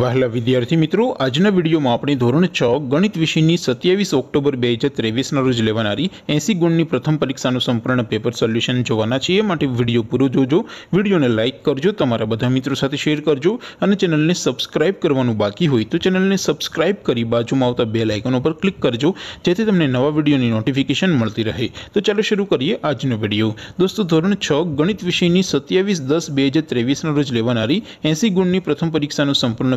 વહેલા વિદ્યાર્થી મિત્રો આજનો વિડિયોમાં આપણે ધોરણ 6 ગણિત વિષયની 27 ઓક્ટોબર 2023 ના રોજ લેવાણારી 80 ગુણની પ્રથમ પરીક્ષાનો સંપૂર્ણ પેપર સોલ્યુશન જોવાના છીએ માટે વિડિયો પૂરો જોજો વિડિયોને લાઈક કરજો તમારા બધા મિત્રો સાથે શેર કરજો અને ચેનલને સબ્સ્ક્રાઇબ કરવાનું બાકી હોય તો ચેનલને સબ્સ્ક્રાઇબ કરી બાજુમાં આવતા બેલ આઇકન ઉપર ક્લિક કરજો જેથી તમને નવા વિડિયોની નોટિફિકેશન મળતી રહે તો ચાલો શરૂ કરીએ આજનો વિડિયો દોસ્તો ધોરણ 6 ગણિત વિષયની 27 10 2023 ના રોજ લેવાણારી 80 ગુણની પ્રથમ પરીક્ષાનો સંપૂર્ણ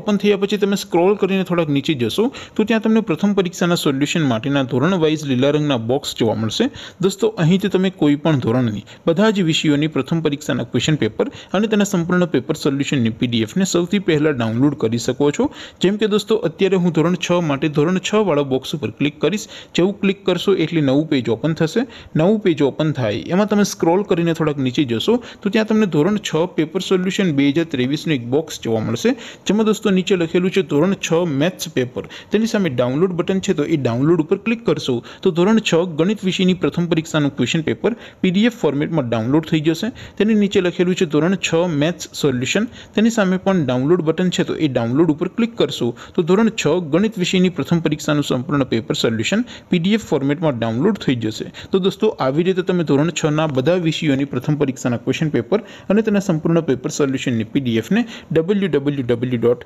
ઓપન થિયા પછી તમે સ્ક્રોલ કરીને થોડક નીચે જજો તો ત્યાં તમને પ્રથમ પરીક્ષાના સોલ્યુશન માટેના ધોરણ વાઇઝ લિલા રંગના બોક્સ જોવા મળશે દોસ્તો અહીંથી તમે કોઈ પણ ધોરણની બધા જ વિષયોની પ્રથમ પરીક્ષાના ક્વેશ્ચન પેપર અને તેના સંપૂર્ણનો પેપર સોલ્યુશનની પીડીએફ ને સૌથી પહેલા ડાઉનલોડ કરી શકો છો જેમ કે દોસ્તો અત્યારે હું ધોરણ 6 માટે ધોરણ 6 વાળો બોક્સ ઉપર ક્લિક કરિસ જે હું ક્લિક કરશું એટલે નવું પેજ ઓપન થશે નવું પેજ ઓપન થાય એમાં તમે સ્ક્રોલ કરીને થોડક નીચે જજો તો ત્યાં તમને ધોરણ 6 પેપર સોલ્યુશન 2023 નો એક બોક્સ જોવા મળશે જેમ કે तो नीचे લખેલું છે ધોરણ 6 मैथ्स પેપર તેની સામે ડાઉનલોડ બટન છે તો એ ડાઉનલોડ ઉપર ક્લિક કરશો તો ધોરણ 6 ગણિત વિષયની પ્રથમ પરીક્ષાનું ક્વેશ્ચન પેપર પીડીએફ ફોર્મેટમાં ડાઉનલોડ થઈ જશે તેની નીચે લખેલું છે ધોરણ 6 मैथ्स સોલ્યુશન તેની સામે પણ ડાઉનલોડ બટન છે તો એ ડાઉનલોડ ઉપર ક્લિક કરશો તો ધોરણ 6 ગણિત વિષયની પ્રથમ પરીક્ષાનું સંપૂર્ણ પેપર સોલ્યુશન પીડીએફ ફોર્મેટમાં ડાઉનલોડ થઈ જશે તો દોસ્તો આવી રીતે તમે ધોરણ 6 ના બધા વિષયોની પ્રથમ પરીક્ષાના ક્વેશ્ચન પેપર અને તેના સંપૂર્ણ પેપર સોલ્યુશન ને પીડીએફ ને www.